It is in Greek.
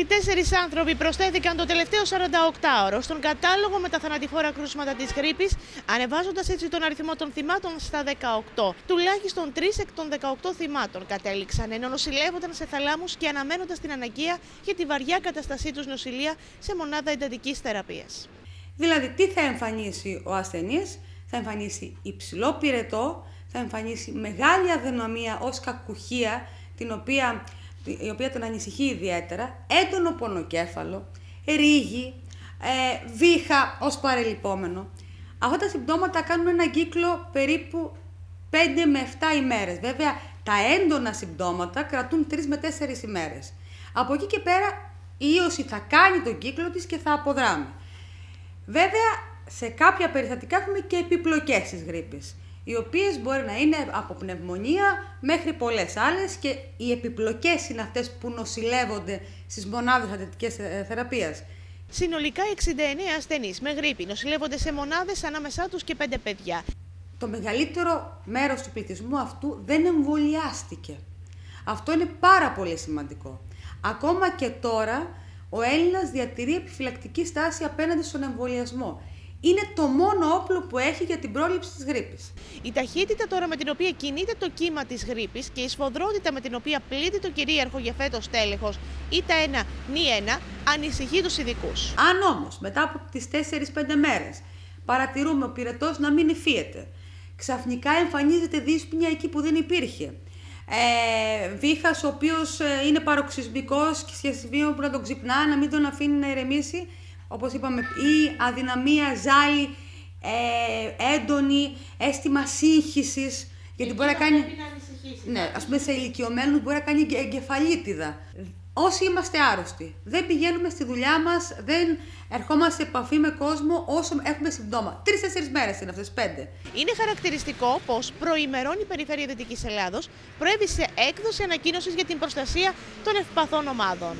Οι τέσσερις άνθρωποι προσθέθηκαν το τελευταίο 48ωρο στον κατάλογο με τα θανατηφόρα κρούσματα της γρήπης, ανεβάζοντας έτσι τον αριθμό των θυμάτων στα 18. Τουλάχιστον τρεις εκ των 18 θυμάτων κατέληξαν, ενώ νοσηλεύονταν σε θαλάμους και αναμένοντας την αναγκαία για τη βαριά καταστασή τους νοσηλεία σε μονάδα εντατικής θεραπείας. Δηλαδή, τι θα εμφανίσει ο ασθενής, θα εμφανίσει υψηλό πυρετό, θα εμφανίσει μεγάλη αδυναμία ως κακουχία, την οποία η οποία τον ανησυχεί ιδιαίτερα, έντονο πονοκέφαλο, ρίγη, ε, βήχα ως παρελειπόμενο. Αυτά τα συμπτώματα κάνουν ένα κύκλο περίπου 5 με 7 ημέρες. Βέβαια, τα έντονα συμπτώματα κρατούν 3 με 4 ημέρες. Από εκεί και πέρα η ίωση θα κάνει τον κύκλο της και θα αποδράμει. Βέβαια, σε κάποια περιστατικά έχουμε και επιπλοκές της γρήπης οι οποίες μπορεί να είναι από πνευμονία μέχρι πολλές άλλες και οι επιπλοκές είναι αυτές που νοσηλεύονται στις μονάδες αντιτικής ε, θεραπείας. Συνολικά 69 ασθενείς με γρήπη νοσηλεύονται σε μονάδες ανάμεσά τους και 5 παιδιά. Το μεγαλύτερο μέρος του πληθυσμού αυτού δεν εμβολιάστηκε. Αυτό είναι πάρα πολύ σημαντικό. Ακόμα και τώρα ο Έλληνας διατηρεί επιφυλακτική στάση απέναντι στον εμβολιασμό είναι το μόνο όπλο που έχει για την πρόληψη της γρήπης. Η ταχύτητα τώρα με την οποία κινείται το κύμα της γρήπης και η σφοδρότητα με την οποία πλήττει το κυρίαρχο για φέτος τέλεχος ή τα 1 νη 1 ανησυχεί τους ειδικούς. Αν όμως μετά από τις 4-5 μέρες παρατηρούμε ο πυρετός να μην υφίεται, ξαφνικά εμφανίζεται δύσπνια εκεί που δεν υπήρχε, ε, βήχας ο οποίος ε, είναι παροξυσμικός και σχεδόν που να τον ξυπνά, να μην τον αφήνει να ηρεμήσει, όπως είπαμε, ή αδυναμία, ζάλι, ε, έντονη, αίσθημα σύγχυσης, γιατί μπορεί να κάνει. Να ναι, ας πούμε σε ηλικιωμένους μπορεί να κάνει εγκεφαλίτιδα. Όσοι είμαστε άρρωστοι, δεν πηγαίνουμε στη δουλειά μας, δεν ερχόμαστε σε επαφή με κόσμο όσο έχουμε συμπτώμα. Τρει-τέσσερι μέρες είναι αυτές, πέντε. Είναι χαρακτηριστικό πως προημερών η Περιφέρεια Δυτικής Ελλάδος προέβησε έκδοση ανακοίνωσης για την προστασία των ευπαθών ομάδων.